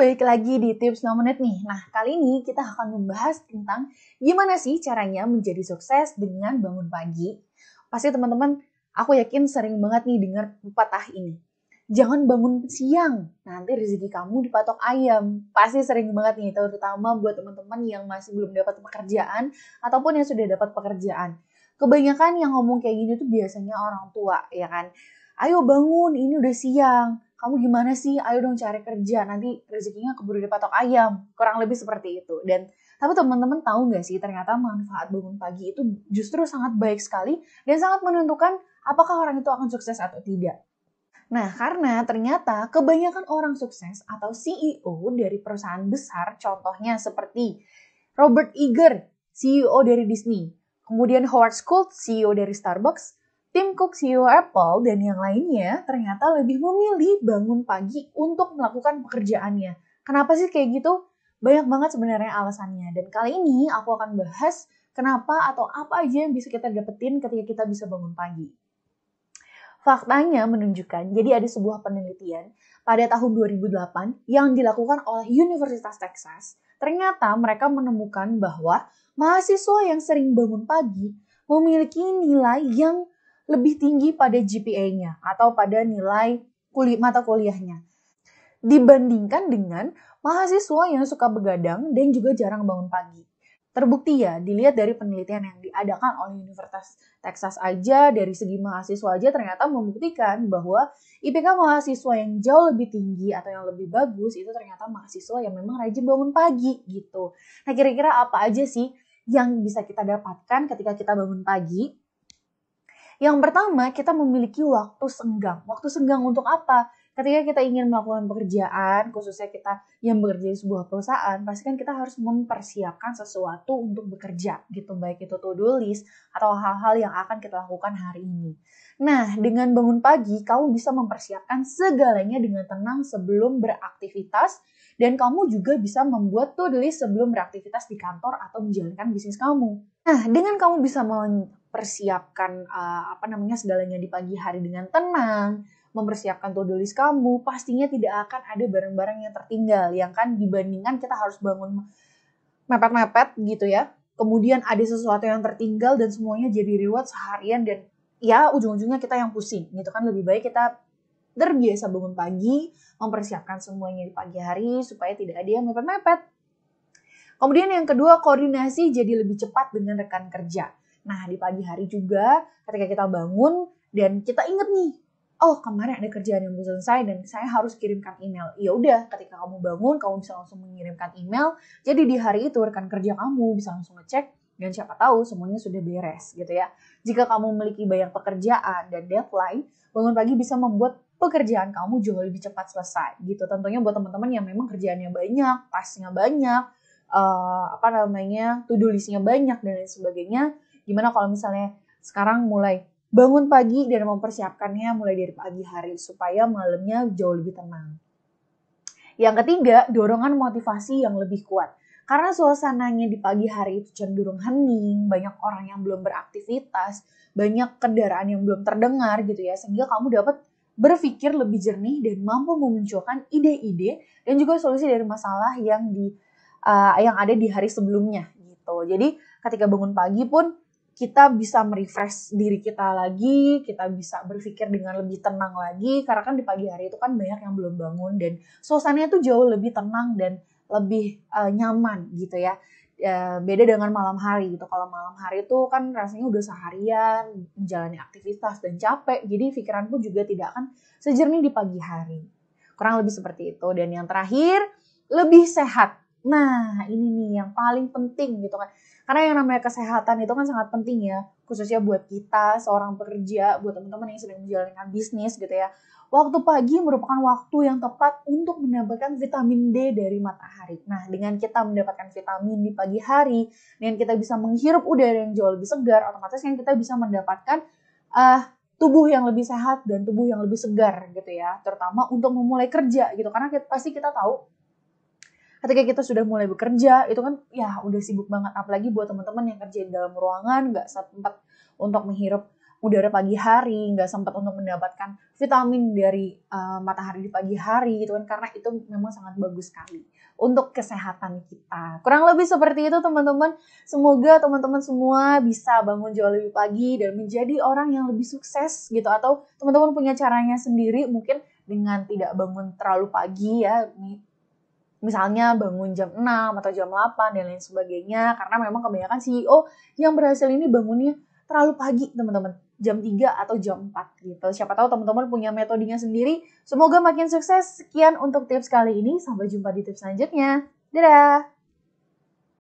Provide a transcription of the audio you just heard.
balik lagi di tips 6 menit nih. Nah, kali ini kita akan membahas tentang gimana sih caranya menjadi sukses dengan bangun pagi. Pasti teman-teman, aku yakin sering banget nih dengar pepatah ini. Jangan bangun siang, nanti rezeki kamu dipatok ayam. Pasti sering banget nih, terutama buat teman-teman yang masih belum dapat pekerjaan ataupun yang sudah dapat pekerjaan. Kebanyakan yang ngomong kayak gini tuh biasanya orang tua, ya kan? Ayo bangun, ini udah siang kamu gimana sih ayo dong cari kerja nanti rezekinya keburu dipatok ayam kurang lebih seperti itu dan tapi teman-teman tahu nggak sih ternyata manfaat bangun pagi itu justru sangat baik sekali dan sangat menentukan apakah orang itu akan sukses atau tidak Nah, karena ternyata kebanyakan orang sukses atau CEO dari perusahaan besar, contohnya seperti Robert Iger, CEO dari Disney, kemudian Howard Schultz, CEO dari Starbucks, Tim Cook CEO Apple dan yang lainnya ternyata lebih memilih bangun pagi untuk melakukan pekerjaannya. Kenapa sih kayak gitu? Banyak banget sebenarnya alasannya. Dan kali ini aku akan bahas kenapa atau apa aja yang bisa kita dapetin ketika kita bisa bangun pagi. Faktanya menunjukkan, jadi ada sebuah penelitian pada tahun 2008 yang dilakukan oleh Universitas Texas. Ternyata mereka menemukan bahwa mahasiswa yang sering bangun pagi memiliki nilai yang lebih tinggi pada GPA-nya atau pada nilai kulit mata kuliahnya dibandingkan dengan mahasiswa yang suka begadang dan juga jarang bangun pagi. Terbukti ya, dilihat dari penelitian yang diadakan oleh Universitas Texas aja, dari segi mahasiswa aja ternyata membuktikan bahwa IPK mahasiswa yang jauh lebih tinggi atau yang lebih bagus itu ternyata mahasiswa yang memang rajin bangun pagi gitu. Nah kira-kira apa aja sih yang bisa kita dapatkan ketika kita bangun pagi yang pertama, kita memiliki waktu senggang. Waktu senggang untuk apa? Ketika kita ingin melakukan pekerjaan, khususnya kita yang bekerja di sebuah perusahaan, pastikan kita harus mempersiapkan sesuatu untuk bekerja, gitu, baik itu to-do list atau hal-hal yang akan kita lakukan hari ini. Nah, dengan bangun pagi, kamu bisa mempersiapkan segalanya dengan tenang sebelum beraktivitas dan kamu juga bisa membuat to-do list sebelum beraktivitas di kantor atau menjalankan bisnis kamu. Nah, dengan kamu bisa mempersiapkan uh, apa namanya segalanya di pagi hari dengan tenang, mempersiapkan to-do list kamu, pastinya tidak akan ada barang-barang yang tertinggal. Yang kan dibandingkan kita harus bangun mepet-mepet gitu ya. Kemudian ada sesuatu yang tertinggal dan semuanya jadi reward seharian dan ya ujung-ujungnya kita yang pusing gitu kan lebih baik kita terbiasa bangun pagi, mempersiapkan semuanya di pagi hari supaya tidak ada yang mepet-mepet. Kemudian yang kedua, koordinasi jadi lebih cepat dengan rekan kerja. Nah, di pagi hari juga ketika kita bangun dan kita inget nih, oh kemarin ada kerjaan yang belum selesai dan saya harus kirimkan email. Ya udah, ketika kamu bangun, kamu bisa langsung mengirimkan email. Jadi di hari itu rekan kerja kamu bisa langsung ngecek dan siapa tahu semuanya sudah beres gitu ya. Jika kamu memiliki banyak pekerjaan dan deadline, bangun pagi bisa membuat pekerjaan kamu jauh lebih cepat selesai gitu. Tentunya buat teman-teman yang memang kerjaannya banyak, tasnya banyak, uh, apa namanya, to-do listnya banyak dan lain sebagainya. Gimana kalau misalnya sekarang mulai bangun pagi dan mempersiapkannya mulai dari pagi hari supaya malamnya jauh lebih tenang. Yang ketiga, dorongan motivasi yang lebih kuat. Karena suasananya di pagi hari itu cenderung hening, banyak orang yang belum beraktivitas, banyak kendaraan yang belum terdengar gitu ya, sehingga kamu dapat berpikir lebih jernih dan mampu memunculkan ide-ide dan juga solusi dari masalah yang di uh, yang ada di hari sebelumnya gitu. Jadi ketika bangun pagi pun kita bisa merefresh diri kita lagi, kita bisa berpikir dengan lebih tenang lagi karena kan di pagi hari itu kan banyak yang belum bangun dan suasananya tuh jauh lebih tenang dan lebih uh, nyaman gitu ya. Eh, beda dengan malam hari gitu. Kalau malam hari itu kan rasanya udah seharian menjalani aktivitas dan capek. Jadi pikiran pun juga tidak akan sejernih di pagi hari. Kurang lebih seperti itu. Dan yang terakhir, lebih sehat. Nah, ini nih yang paling penting gitu kan. Karena yang namanya kesehatan itu kan sangat penting ya, khususnya buat kita seorang pekerja, buat teman-teman yang sedang menjalankan bisnis gitu ya. Waktu pagi merupakan waktu yang tepat untuk mendapatkan vitamin D dari matahari. Nah, dengan kita mendapatkan vitamin di pagi hari, dengan kita bisa menghirup udara yang jauh lebih segar, otomatis kan kita bisa mendapatkan uh, tubuh yang lebih sehat dan tubuh yang lebih segar gitu ya. Terutama untuk memulai kerja gitu, karena kita, pasti kita tahu ketika kita sudah mulai bekerja itu kan ya udah sibuk banget apalagi buat teman-teman yang kerja di dalam ruangan nggak sempat untuk menghirup udara pagi hari, nggak sempat untuk mendapatkan vitamin dari uh, matahari di pagi hari gitu kan karena itu memang sangat bagus sekali untuk kesehatan kita. Kurang lebih seperti itu teman-teman. Semoga teman-teman semua bisa bangun jauh lebih pagi dan menjadi orang yang lebih sukses gitu atau teman-teman punya caranya sendiri mungkin dengan tidak bangun terlalu pagi ya misalnya bangun jam 6 atau jam 8 dan lain sebagainya karena memang kebanyakan CEO yang berhasil ini bangunnya terlalu pagi teman-teman jam 3 atau jam 4 gitu. Siapa tahu teman-teman punya metodenya sendiri. Semoga makin sukses. Sekian untuk tips kali ini. Sampai jumpa di tips selanjutnya. Dadah!